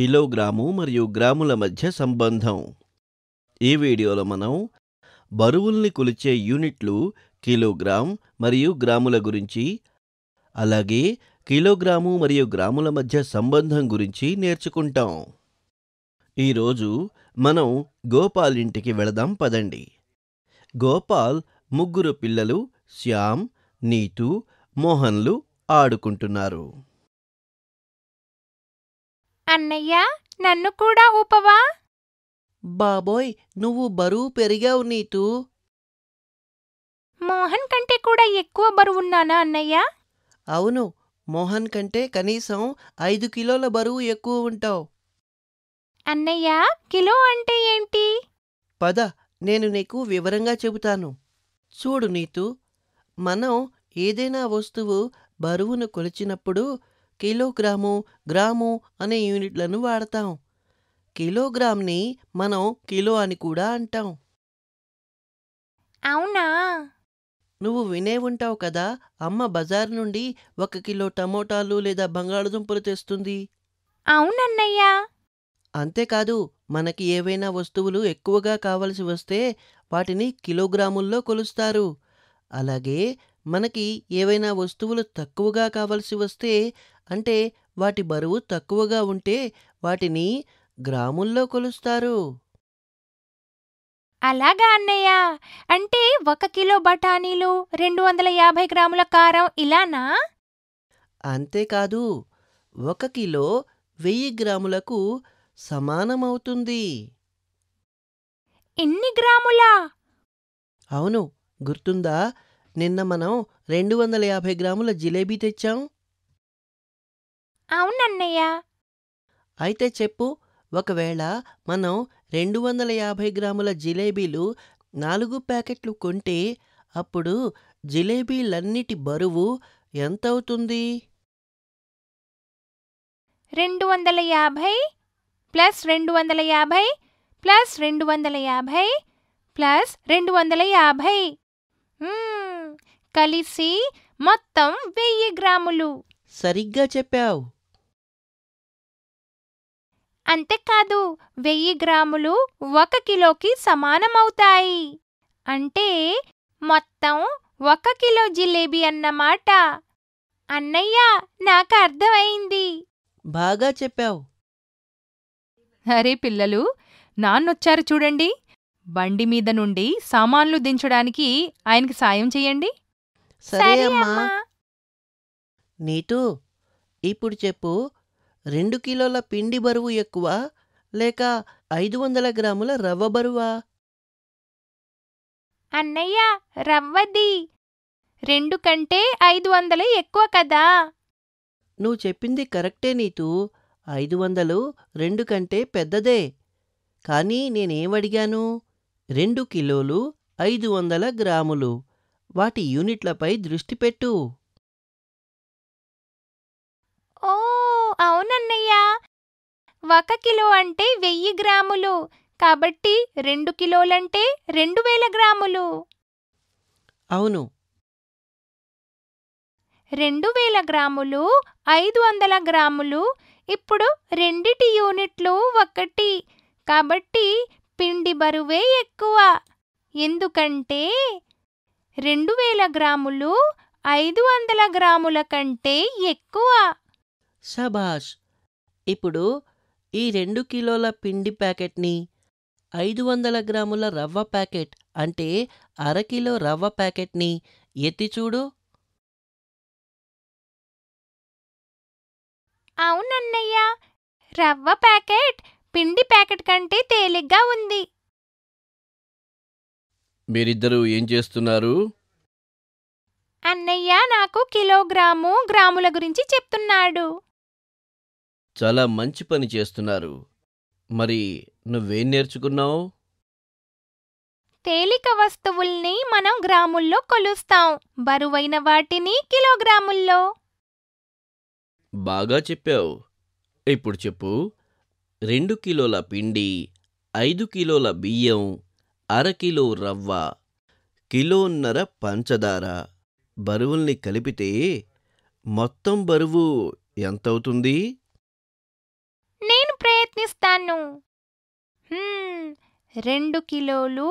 kilogram మరియు గ్రాముల మధ్య సంబంధం ఈ వీడియోలో మనం బరువుల్ని కొలిచే యూనిట్లు కిలోగ్రామ్ మరియు గ్రాముల గురించి అలాగే కిలోగ్రాము మరియు గ్రాముల మధ్య సంబంధం గురించి నేర్చుకుంటాం ఈరోజు మనం గోపాల్ ఇంటికి వెళదాం పదండి గోపాల్ ముగ్గురు పిల్లలు శ్యామ్ నీతు మోహన్లు ఆడుకుంటున్నారు అన్నయ్య నన్ను కూడా ఊపవా బాబోయ్ నువ్వు బరువు పెరిగావు నీతూ మోహన్ కంటే కూడా ఎక్కువ బరువున్నానా అన్నయ్య అవును మోహన్ కంటే కనీసం ఐదు కిలోల బరువు ఎక్కువ ఉంటావు అన్నయ్య కిలో అంటే ఏంటి పద నేను నీకు వివరంగా చెబుతాను చూడు నీతు మనం ఏదైనా వస్తువు బరువును కొలిచినప్పుడు కిలోగ్రాము గ్రాము అనే యూనిట్లను వాడతాం కిలోగ్రామ్ని మనం కిలో అని కూడా అంటాం అవునా నువ్వు వినే ఉంటావు కదా అమ్మ బజార్ నుండి ఒక కిలో టమోటాలు లేదా బంగాళదుంపలు తెస్తుంది అవునన్నయ్యా అంతేకాదు మనకి ఏవైనా వస్తువులు ఎక్కువగా కావలసి వస్తే వాటిని కిలోగ్రాముల్లో కొలుస్తారు అలాగే మనకి ఏవైనా వస్తువులు తక్కువగా కావలసి వస్తే అంటే వాటి బరువు తక్కువగా ఉంటే వాటిని గ్రాముల్లో కొలుస్తారు అలాగా అన్నయ్య అంటే ఒక కిలో బఠానీలు రెండు వందల యాభై గ్రాముల కారం ఇలానా అంతేకాదు ఒక కిలో వెయ్యి గ్రాములకు సమానమవుతుంది ఎన్ని గ్రాములా అవును గుర్తుందా నిన్న మనం రెండు వందల యాభై గ్రాముల జిలేబీ తెచ్చాం అవునన్నయ్య అయితే చెప్పు ఒకవేళ మనం రెండు వందల యాభై గ్రాముల జిలేబీలు నాలుగు ప్యాకెట్లు కొంటే అప్పుడు జిలేబీలన్నిటి బరువు ఎంతవుతుంది రెండు వందల యాభై ప్లస్ రెండు వందల యాభై ప్లస్ రెండు వందల యాభై ప్లస్ రెండు వందల యాభై కలిసి మొత్తం వెయ్యి గ్రాములు సరిగ్గా చెప్పావు అంతేకాదు వెయ్యి గ్రాములు ఒక కిలోకి సమానమవుతాయి అంటే మొత్తం ఒక కిలో జిలేబీ అన్నమాట అన్నయ్య నాకు అర్థమైంది బాగా చెప్పావు అరే పిల్లలు నాన్నొచ్చారు చూడండి బండి మీద నుండి సామాన్లు దించడానికి ఆయనకి సాయం చెయ్యండి సరే అమ్మా నీతూ ఇప్పుడు చెప్పు రెండు కిలోల పిండి బరువు ఎక్కువ లేక ఐదు వందల గ్రాముల రవ్వ బరువా అన్నయ్య రవ్వది రెండు కంటే ఐదు వందలు ఎక్కువ కదా నువ్వు చెప్పింది కరెక్టే నీతు ఐదు వందలు రెండు కంటే పెద్దదే కానీ నేనేమడిగాను రెండు కిలోలు ఐదు వందల గ్రాములు వాటి యూనిట్లపై దృష్టి పెట్టు అవునన్నయ్య ఒక కిలో అంటే వెయ్యి గ్రాములు కాబట్టి రెండు కిలోలంటే రెండు వేల గ్రాములు అవును రెండు వేల గ్రాములు ఐదు వందల గ్రాములు ఇప్పుడు రెండిటి యూనిట్లు ఒకటి కాబట్టి పిండి బరువే ఎక్కువ ఎందుకంటే రెండు వేల గ్రాములు ఐదు వందల గ్రాముల కంటే ఎక్కువ సభాష్ ఇప్పుడు ఈ రెండు కిలోల పిండి ప్యాకెట్ని ఐదు వందల గ్రాముల రవ్వ ప్యాకెట్ అంటే అరకిలో రవ్వ ప్యాకెట్ని ఎత్తిచూడు అవునన్నయ్య రవ్వ ప్యాకెట్ పిండి ప్యాకెట్ కంటే తేలిగ్గా ఉంది మీరిద్దరూ ఏం చేస్తున్నారు అన్నయ్య నాకు కిలోగ్రాము గ్రాముల గురించి చెప్తున్నాడు చాలా మంచి పని చేస్తున్నారు మరి నువ్వేం నేర్చుకున్నావు తేలిక వస్తువుల్ని మనం గ్రాముల్లో కొలుస్తాం బరువైన వాటిని కిలోగ్రాముల్లో బాగా చెప్పావు ఇప్పుడు చెప్పు రెండు కిలోల పిండి ఐదు కిలోల బియ్యం అరకిలో రవ్వ కిలోన్నర పంచదార బరువుల్ని కలిపితే మొత్తం బరువు ఎంతవుతుంది ప్రయత్నిస్తాను రెండు కిలోలు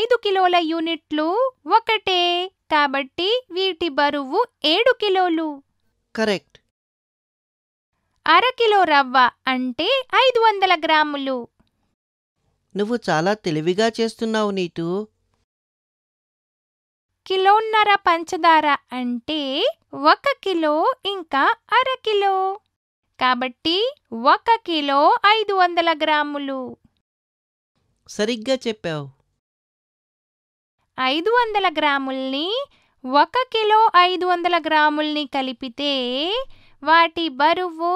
ఐదు కిలోల యూనిట్లు ఒకటే కాబట్టి వీటి బరువు ఏడు కిలోలు కరెక్ట్ అరకిలో రవ్వ అంటే ఐదు వందల గ్రాములు నువ్వు చాలా తెలివిగా చేస్తున్నావు నీటు కిలోన్నర పంచదార అంటే ఒక కిలో ఇంకా అరకిలో కాబట్టి ఒక కిలో ఐదు వందల గ్రాములు సరిగ్గా చెప్పావు ఐదు వందల గ్రాముల్ని ఒక కిలో ఐదు వందల గ్రాముల్ని కలిపితే వాటి బరువు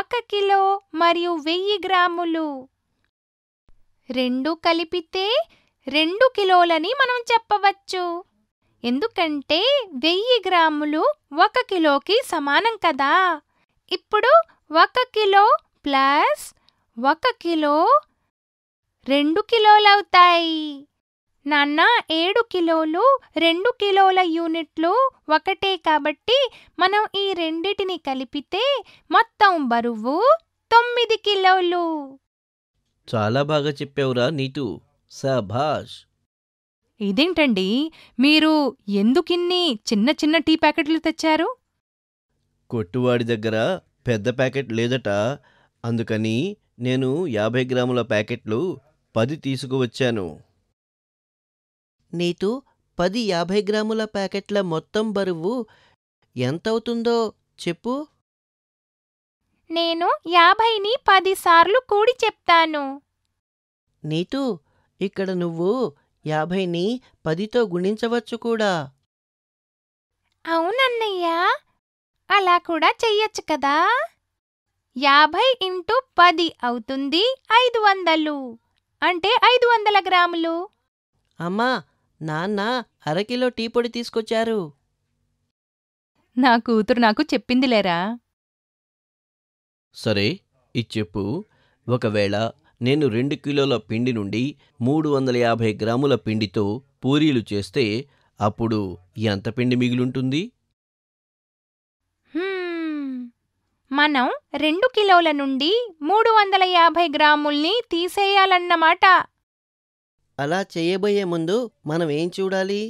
ఒక కిలో మరియు వెయ్యి గ్రాములు రెండు కలిపితే రెండు కిలోలని మనం చెప్పవచ్చు ఎందుకంటే వెయ్యి గ్రాములు ఒక కిలోకి సమానం కదా ఇప్పుడు ఒక కిలో ప్లస్ ఒక కిలో రెండు కిలోలవుతాయి నాన్న ఏడు కిలోలు రెండు కిలోల యూనిట్లు ఒకటే కాబట్టి మనం ఈ రెండిటిని కలిపితే మొత్తం బరువు తొమ్మిది కిలోలు చాలా బాగా చెప్పావురా నీతు సభాష్ ఇదేంటండి మీరు ఎందుకిన్ని చిన్న చిన్న టీ ప్యాకెట్లు తెచ్చారు కొట్టువాడి దగ్గర పెద్ద ప్యాకెట్ లేదట అందుకని నేను యాభై గ్రాముల ప్యాకెట్లు పది తీసుకువచ్చాను నీతు పది యాభై గ్రాముల ప్యాకెట్ల మొత్తం బరువు ఎంతవుతుందో చెప్పు నేను యాభైని పదిసార్లు కూడి చెప్తాను నీతు ఇక్కడ నువ్వు యాభైని పదితో గుణించవచ్చు కూడా అవునన్నయ్యా అలా కూడా చెయ్యొచ్చు కదా యాభై ఇంటూ పది అవుతుంది ఐదు వందలు అంటే ఐదు వందల గ్రాములు అమ్మా నాన్న అరకిలో టీ పొడి తీసుకొచ్చారు నా కూతురు నాకు చెప్పిందిలేరా సరే ఇచ్చెప్పు ఒకవేళ నేను రెండు కిలోల పిండి నుండి మూడు వందల యాభై గ్రాముల పిండితో పూరీలు చేస్తే అప్పుడు ఎంత పిండి మిగిలుంటుంది మనం రెండు కిలోల నుండి మూడు వందల యాభై గ్రాముల్ని తీసేయాలన్నమాట అలా చేయబోయే ముందు మనం ఏం చూడాలి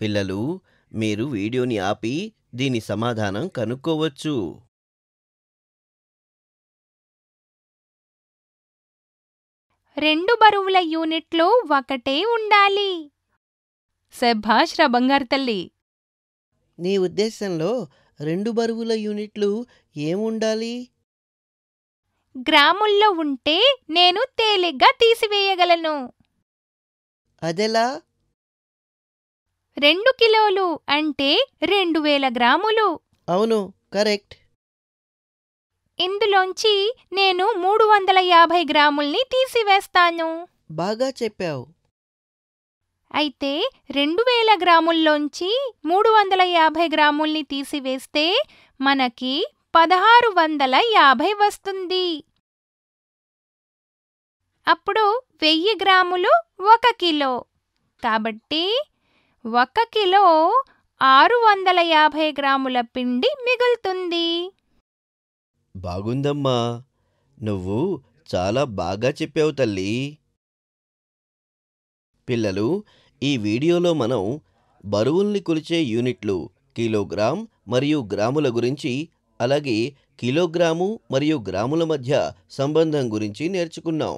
పిల్లలు మీరు వీడియోని ఆపి దీని సమాధానం కనుక్కోవచ్చు రెండు బరువుల యూనిట్లు ఒకటే ఉండాలి శభాష్ బంగారు తల్లి నీ ఉద్దేశంలో రెండు బరువుల యూనిట్లు ఏముండాలి గ్రాముల్లో ఉంటే నేను తేలిగ్గా తీసివేయగలను అదెలా రెండు కిలోలు అంటే రెండు వేల గ్రాములు అవును కరెక్ట్ ఇందులోంచి నేను మూడు వందల యాభై గ్రాముల్ని తీసివేస్తాను బాగా చెప్పావు అయితే రెండు వేల గ్రాముల్లోంచి మూడు వందల యాభై గ్రాముల్ని తీసివేస్తే మనకి పదహారు వందల యాభై వస్తుంది అప్పుడు వెయ్యి గ్రాములు ఒక కిలో కాబట్టి ఒక కిలో ఆరు వందల యాభై గ్రాముల పిండి మిగులుతుంది బాగుందమ్మా నువ్వు చాలా బాగా చెప్పావు తల్లి పిల్లలు ఈ వీడియోలో మనం బరువుల్ని కొలిచే యూనిట్లు కిలోగ్రామ్ మరియు గ్రాముల గురించి అలాగే కిలోగ్రాము మరియు గ్రాముల మధ్య సంబంధం గురించి నేర్చుకున్నాం